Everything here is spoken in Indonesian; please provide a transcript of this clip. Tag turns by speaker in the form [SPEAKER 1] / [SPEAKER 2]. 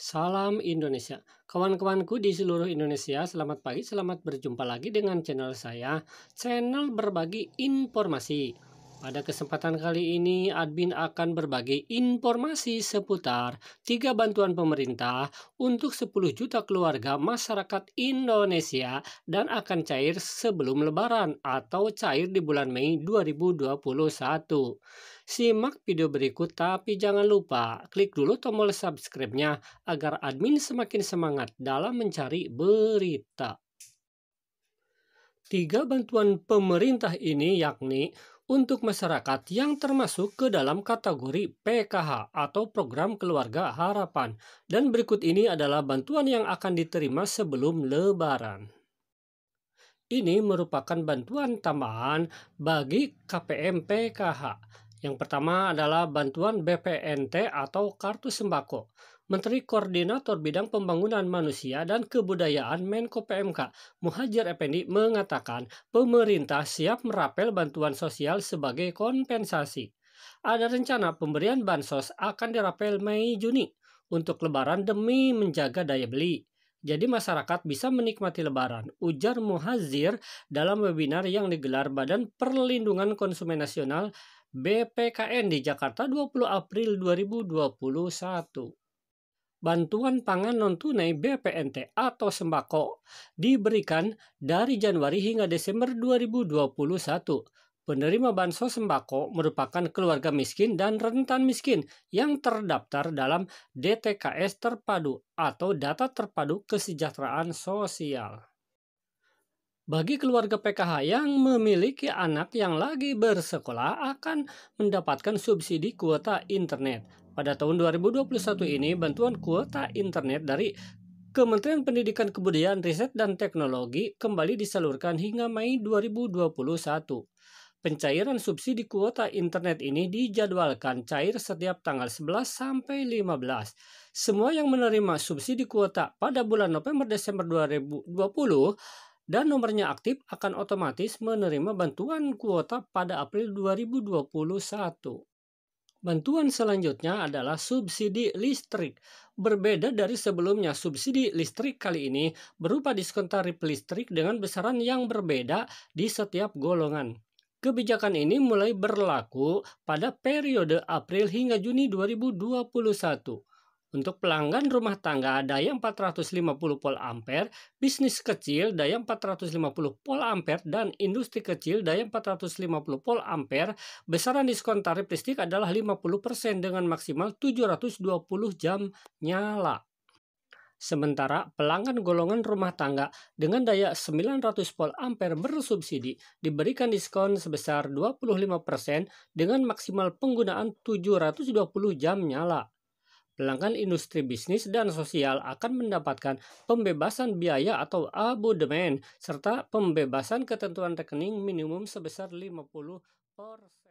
[SPEAKER 1] Salam Indonesia. Kawan-kawanku di seluruh Indonesia, selamat pagi, selamat berjumpa lagi dengan channel saya, channel berbagi informasi. Pada kesempatan kali ini, Admin akan berbagi informasi seputar tiga bantuan pemerintah untuk 10 juta keluarga masyarakat Indonesia dan akan cair sebelum lebaran atau cair di bulan Mei 2021. Simak video berikut tapi jangan lupa klik dulu tombol subscribe-nya agar admin semakin semangat dalam mencari berita. Tiga bantuan pemerintah ini yakni untuk masyarakat yang termasuk ke dalam kategori PKH atau Program Keluarga Harapan. Dan berikut ini adalah bantuan yang akan diterima sebelum Lebaran. Ini merupakan bantuan tambahan bagi KPM PKH. Yang pertama adalah bantuan BPNT atau kartu sembako. Menteri Koordinator Bidang Pembangunan Manusia dan Kebudayaan Menko PMK Muhajir Effendi mengatakan pemerintah siap merapel bantuan sosial sebagai kompensasi. Ada rencana pemberian bansos akan dirapel Mei-Juni untuk lebaran demi menjaga daya beli. Jadi masyarakat bisa menikmati lebaran, ujar Muhajir dalam webinar yang digelar Badan Perlindungan Konsumen Nasional BPKN di Jakarta 20 April 2021 bantuan pangan non-tunai BPNT atau sembako diberikan dari Januari hingga Desember 2021. Penerima bansos sembako merupakan keluarga miskin dan rentan miskin yang terdaftar dalam DTKS terpadu atau Data Terpadu Kesejahteraan Sosial. Bagi keluarga PKH yang memiliki anak yang lagi bersekolah akan mendapatkan subsidi kuota internet pada tahun 2021 ini, bantuan kuota internet dari Kementerian Pendidikan Kebudayaan Riset dan Teknologi kembali disalurkan hingga Mei 2021. Pencairan subsidi kuota internet ini dijadwalkan cair setiap tanggal 11 sampai 15. Semua yang menerima subsidi kuota pada bulan November Desember 2020 dan nomornya aktif akan otomatis menerima bantuan kuota pada April 2021. Bantuan selanjutnya adalah subsidi listrik. Berbeda dari sebelumnya, subsidi listrik kali ini berupa diskon tarif listrik dengan besaran yang berbeda di setiap golongan. Kebijakan ini mulai berlaku pada periode April hingga Juni 2021. Untuk pelanggan rumah tangga daya 450 volt ampere, bisnis kecil daya 450 volt ampere dan industri kecil daya 450 volt ampere, besaran diskon tarif listrik adalah 50% dengan maksimal 720 jam nyala. Sementara pelanggan golongan rumah tangga dengan daya 900 volt ampere bersubsidi diberikan diskon sebesar 25% dengan maksimal penggunaan 720 jam nyala pelanggan industri bisnis dan sosial akan mendapatkan pembebasan biaya atau abodemen serta pembebasan ketentuan rekening minimum sebesar 50%.